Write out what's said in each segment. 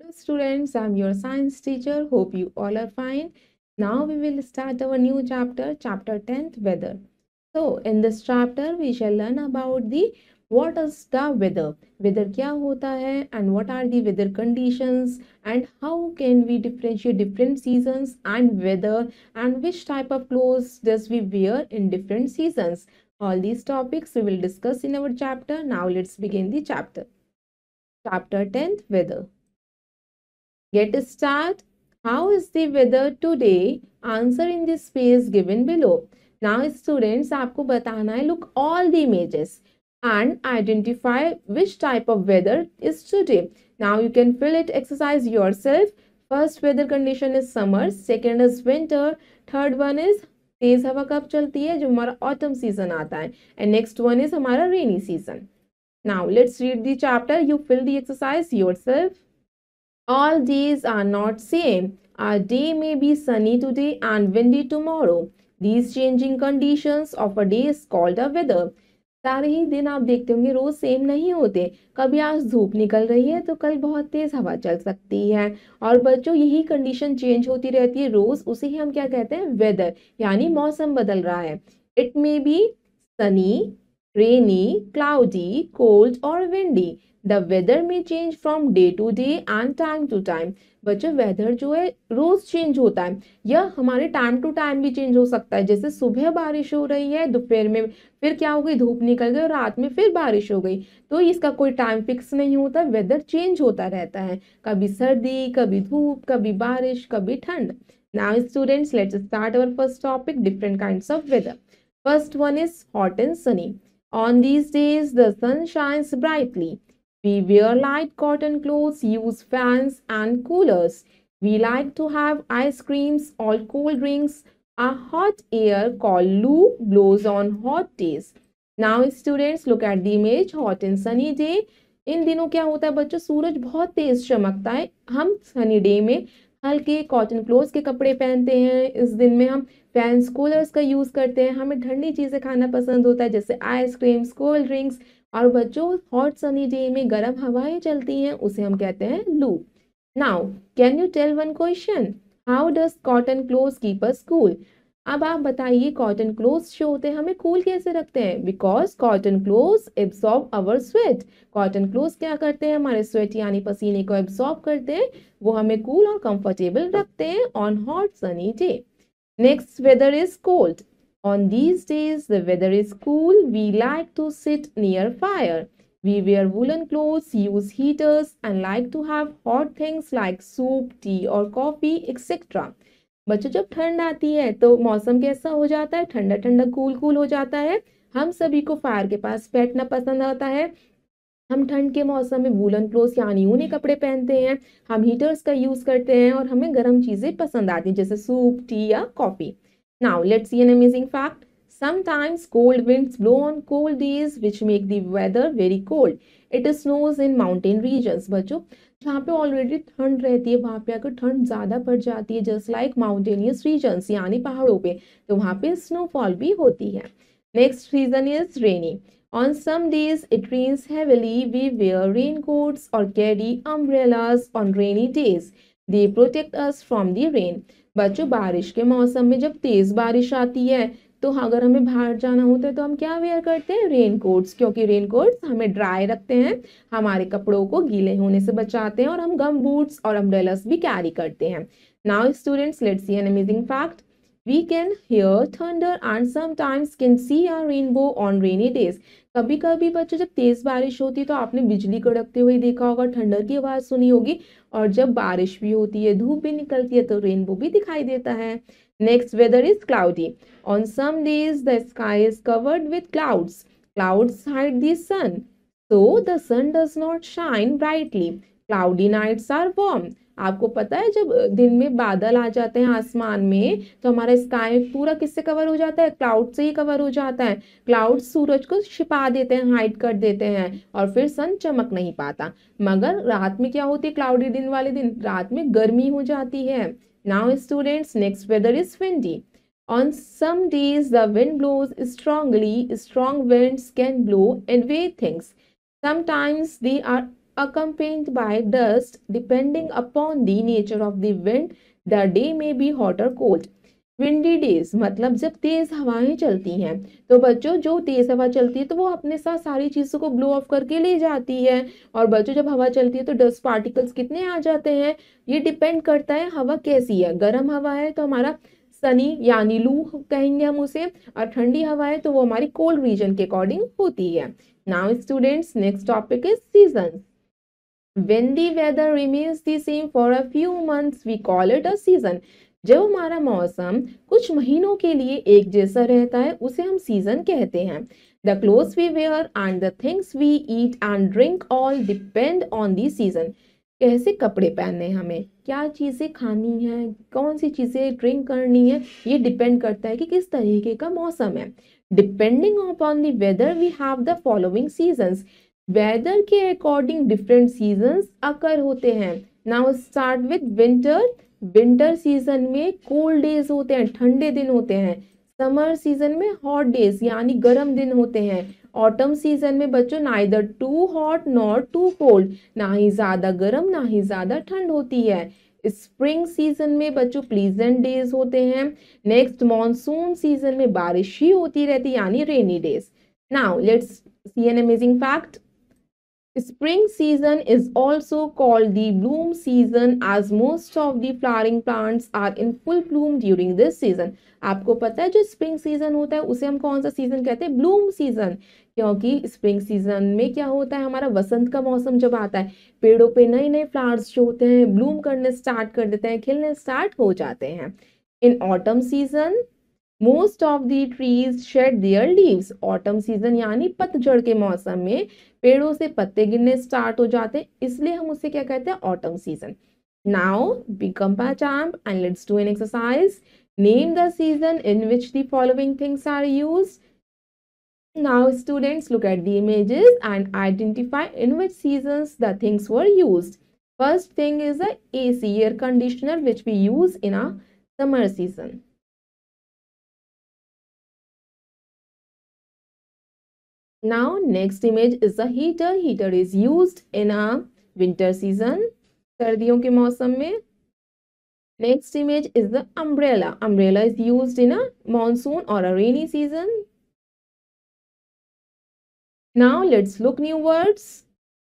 Hello students, I'm your science teacher. Hope you all are fine. Now we will start our new chapter, chapter 10th, weather. So in this chapter, we shall learn about the what is the weather, weather kya hota hai and what are the weather conditions and how can we differentiate different seasons and weather and which type of clothes does we wear in different seasons. All these topics we will discuss in our chapter. Now let's begin the chapter. Chapter 10th, weather. Get a start. How is the weather today? Answer in the space given below. Now students आपको बताना है look all the images and identify which type of weather is today. Now you can fill it exercise yourself. First weather condition is summer, second is winter, third one is तेज हवा कब चलती है जो हमारा autumn season आता है and next one is हमारा rainy season now let's read the chapter you fill the exercise your All days are not same. A day may be sunny today and windy tomorrow. These changing conditions of a day is called a weather. सारे ही दिन आप देखते होंगे रोज same नहीं होते कभी आज धूप निकल रही है तो कल बहुत तेज हवा चल सकती है और बच्चों यही कंडीशन चेंज होती रहती है रोज उसे ही हम क्या कहते हैं वेदर यानी मौसम बदल रहा है it may be sunny rainy, cloudy, cold or windy. The weather may change from day to day and time to time बच्चों वेदर जो है रोज चेंज होता है यह हमारे टाइम टू टाइम भी चेंज हो सकता है जैसे सुबह बारिश हो रही है दोपहर में फिर क्या हो गई धूप निकल गई और रात में फिर बारिश हो गई तो इसका कोई टाइम फिक्स नहीं होता वेदर चेंज होता रहता है कभी सर्दी कभी धूप कभी बारिश कभी ठंड now students let's start our first topic different kind of weather first one is hot and sunny On these days, the sun shines brightly. We wear light cotton clothes, use fans and coolers. We like to have ice creams or cold drinks. A hot air called loo blows on hot days. Now students look at the image hot and sunny day. इन दिनों क्या होता है बच्चों सूरज बहुत तेज चमकता है हम सनी डे में हल्के कॉटन क्लोथ के कपड़े पहनते हैं इस दिन में हम फैंस कूलर्स का यूज़ करते हैं हमें ठंडी चीज़ें खाना पसंद होता है जैसे आइसक्रीम्स कोल्ड ड्रिंक्स और बच्चों हॉट सनी डे में गर्म हवाएं चलती हैं उसे हम कहते हैं लू now can you tell one question how does cotton cloth keep us cool अब आप बताइए कॉटन क्लोथ्स जो होते हैं हमें कूल कैसे रखते हैं because cotton clothes absorb our sweat cotton clothes क्या करते हैं हमारे स्वेट यानी पसीने को एब्जॉर्ब करते हैं वो हमें कूल और कंफर्टेबल रखते हैं on hot sunny day Next, weather is cold. On these days, the weather is cool. We like to sit near fire. We wear woolen clothes, use heaters, and like to have hot things like soup, tea, or coffee, etc. बच्चों जब ठंड आती है तो मौसम कैसा हो जाता है ठंडा ठंडा कूल कूल हो जाता है हम सभी को फायर के पास बैठना पसंद आता है हम ठंड के मौसम में वूलन क्लोथ या ऊने कपड़े पहनते हैं हम हीटर्स का यूज़ करते हैं और हमें गर्म चीज़ें पसंद आती हैं जैसे सूप टी या coffee now let's see an amazing fact cold winds blow on cold days which make the weather very cold it is snows in mountain regions. बच्चों जहाँ पे ऑलरेडी ठंड रहती है वहाँ पे अगर ठंड ज़्यादा पड़ जाती है जस्ट लाइक माउंटेनियस रीजन्स यानी पहाड़ों पे तो वहाँ पे स्नोफॉल भी होती है next region is rainy On some days, it rains heavily. We wear raincoats or carry umbrellas on rainy days. They protect us from the rain. बच्चों बारिश के मौसम में जब तेज़ बारिश आती है तो अगर हमें बाहर जाना होता है तो हम क्या वेयर करते हैं रेन कोट्स क्योंकि रेन कोट्स हमें ड्राई रखते हैं हमारे कपड़ों को गीले होने से बचाते हैं और हम गम बूट्स और अम्ब्रेलस भी कैरी करते हैं now students let's see an amazing fact We can hear thunder and sometimes can see a rainbow on rainy days. कभी कभी बच्चों जब तेज़ बारिश होती है तो आपने बिजली कड़कते हुए देखा होगा ठंडर की आवाज़ सुनी होगी और जब बारिश भी होती है धूप भी निकलती है तो रेनबो भी दिखाई देता है next weather is cloudy on some days the sky is covered with clouds clouds hide the sun so the sun does not shine brightly cloudy nights are warm आपको पता है जब दिन में बादल आ जाते हैं आसमान में तो हमारा स्काई पूरा किससे कवर हो जाता है क्लाउड से ही कवर हो जाता है क्लाउड सूरज को छिपा देते हैं हाइड कर देते हैं और फिर सन चमक नहीं पाता मगर रात में क्या होती है क्लाउडी दिन वाले दिन रात में गर्मी हो जाती है now students next weather is windy On some days, the wind blows strongly. Strong winds can blow and weigh things. Sometimes they are accompanied by dust depending upon the nature of the wind the day may be hot or cold windy days मतलब जब तेज़ हवाएं चलती हैं तो बच्चों जो तेज़ हवा चलती है तो वो अपने साथ सारी चीज़ों को ब्लो ऑफ करके ले जाती है और बच्चों जब हवा चलती है तो डस्ट पार्टिकल्स कितने आ जाते हैं ये डिपेंड करता है हवा कैसी है गर्म हवा है तो हमारा सनी यानी लू कहेंगे हम उसे और ठंडी हवा है तो वो हमारी कोल्ड रीजन के अकॉर्डिंग होती है now students next topic is season when the weather remains the same for a few months we call it a season जब हमारा मौसम कुछ महीनों के लिए एक जैसा रहता है उसे हम सीजन कहते हैं the cloth we wear and the things we eat and drink all depend on the season कैसे कपड़े पहनने हमें क्या चीज़ें खानी हैं कौन सी चीज़ें ड्रिंक करनी है ये डिपेंड करता है कि किस तरीके का मौसम है depending upon the weather we have the following seasons weather के अकॉर्डिंग डिफरेंट सीजन्स अकर होते हैं now start with winter winter season में कोल्ड डेज होते हैं ठंडे दिन होते हैं समर सीजन में हॉट डेज यानी गर्म दिन होते हैं ऑटम सीजन में बच्चों ना इधर too hot not too cold ना ही ज़्यादा गर्म ना ही ज़्यादा ठंड होती है स्प्रिंग सीजन में बच्चों प्लीजेंट डेज होते हैं नेक्स्ट मॉनसून सीजन में बारिश ही होती रहती यानी rainy days now let's see an amazing fact spring season is also called the bloom season as most of the flowering plants are in full bloom during this season आपको पता है जो spring season होता है उसे हम कौन सा सीजन कहते हैं ब्लूम सीजन क्योंकि स्प्रिंग सीजन में क्या होता है हमारा वसंत का मौसम जब आता है पेड़ों पे नए नए फ्लावर्स जो होते हैं ब्लूम करने स्टार्ट कर देते हैं खिलने स्टार्ट हो जाते हैं in autumn season most of the trees shed their leaves autumn season यानी पतझड़ के मौसम में पेड़ों से पत्ते गिरने स्टार्ट हो जाते हैं इसलिए हम उसे क्या कहते हैं autumn season now become champ and let's do an exercise name the season in which the following things are use now students look at the images and identify in which season the things were use first thing is a AC air conditioner which we use in a summer season Now next image is the heater. Heater is used in a winter season. सर्दियों के Next image is the umbrella. Umbrella is used in a monsoon or a rainy season. Now let's look new words.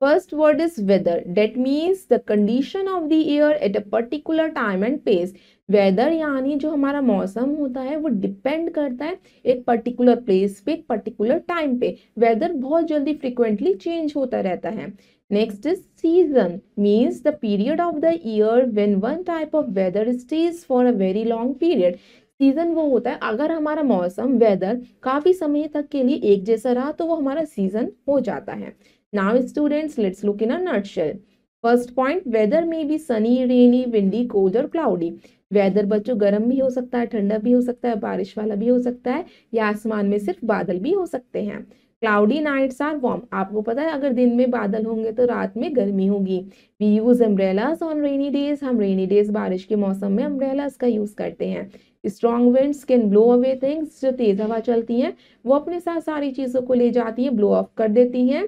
First word is weather. That means the condition of the air at a particular time and place. Weather यानी जो हमारा मौसम होता है वो depend करता है एक पर्टिकुलर प्लेस पे एक पर्टिकुलर टाइम पे वेदर बहुत जल्दी फ्रिक्वेंटली चेंज होता रहता है next is season means the period of the year when one type of weather stays for a very long period season वो होता है अगर हमारा मौसम वेदर काफ़ी समय तक के लिए एक जैसा रहा तो वो हमारा सीजन हो जाता है now students let's look in a nutshell first point weather में भी सनी रेनी विंडी कोल्ड और क्लाउडी वेदर बच्चों गर्म भी हो सकता है ठंडा भी हो सकता है बारिश वाला भी हो सकता है या आसमान में सिर्फ बादल भी हो सकते हैं क्लाउडी नाइट्स आर वॉर्म आपको पता है अगर दिन में बादल होंगे तो रात में गर्मी होगी we use umbrellas on rainy days हम रेनी डेज बारिश के मौसम में अम्ब्रेलाज का यूज करते हैं strong winds can blow away things जो तेज हवा चलती हैं वो अपने साथ सारी चीज़ों को ले जाती है ब्लो ऑफ कर देती हैं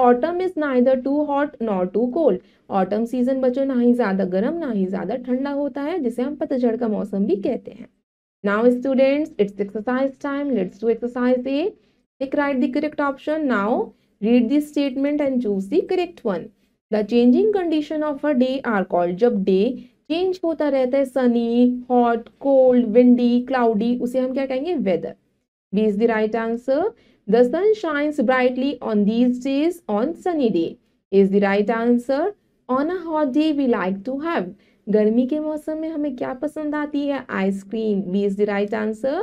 autumn is neither too hot nor too cold autumn season बच्चों ना ही ज़्यादा गर्म ना ही ज़्यादा ठंडा होता है जिसे हम पतझड़ का मौसम भी कहते हैं now students it's exercise time let's to exercise A tick right the correct option now read this statement and choose the correct one the changing condition of a day are called जब day change होता रहता है sunny hot cold windy cloudy उसे हम क्या कहेंगे weather B is the right answer The sun shines brightly on these days on sunny day is the right answer. On a hot day we like to have. गर्मी के मौसम में हमें क्या पसंद आती है ice cream B is the right answer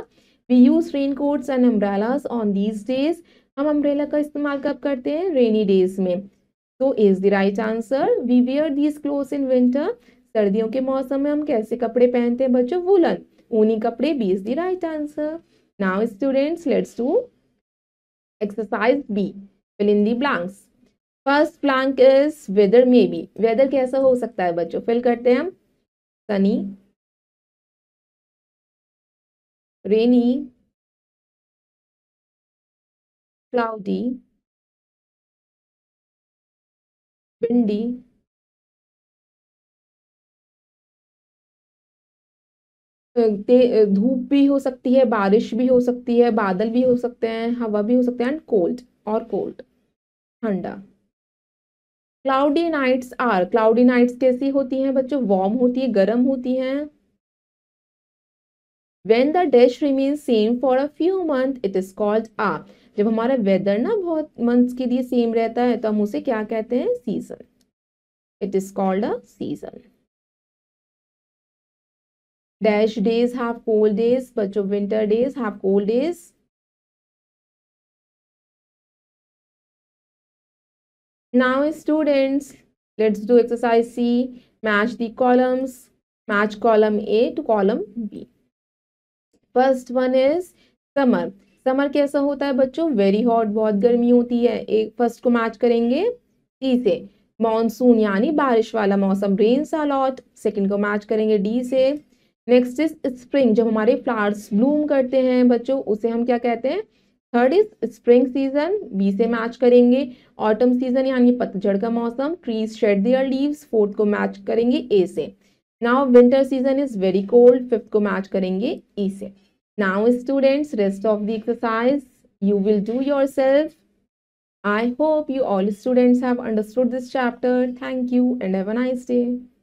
we use raincoats and umbrellas on these days हम अम्ब्रेला का इस्तेमाल कब करते हैं रेनी डेज में तो is the right answer we wear these cloth in winter सर्दियों के मौसम में हम कैसे कपड़े पहनते हैं बच्चों वुलन ऊनी कपड़े B is the right answer now students let's do exercise B. Fill in the blanks. First blank is weather may be weather कैसा हो सकता है बच्चों फिल करते हैं हम सनी रेनी क्लाउडी windy धूप भी हो सकती है बारिश भी हो सकती है बादल भी हो सकते हैं हवा भी हो सकते हैं एंड कोल्ड और कोल्ड ठंडा cloudy nights are cloudy nights कैसी होती हैं बच्चों वार्म होती है गर्म होती हैं when the dash remain same for a few month it is called आ जब हमारा वेदर ना बहुत मंथ्स के लिए सेम रहता है तो हम उसे क्या कहते हैं season it is called a season dash days half cold days बच्चों winter days half cold days now students let's do exercise C match the columns match column A to column B first one is summer summer कैसा होता है बच्चों very hot बहुत गर्मी होती है एक फर्स्ट को मैच करेंगे सी से मानसून यानी बारिश वाला मौसम रेन सा लॉट सेकेंड को मैच करेंगे डी से नेक्स्ट इज स्प्रिंग जब हमारे फ्लावर्स ब्लूम करते हैं बच्चों उसे हम क्या कहते हैं third is spring season B से मैच करेंगे ऑटम सीजन यानी पतझड़ का मौसम trees shed their leaves fourth को मैच करेंगे ए से now winter season is very cold fifth को मैच करेंगे ई e से now students rest of the exercise will do yourself I hope you all students have understood this chapter thank you and have a nice day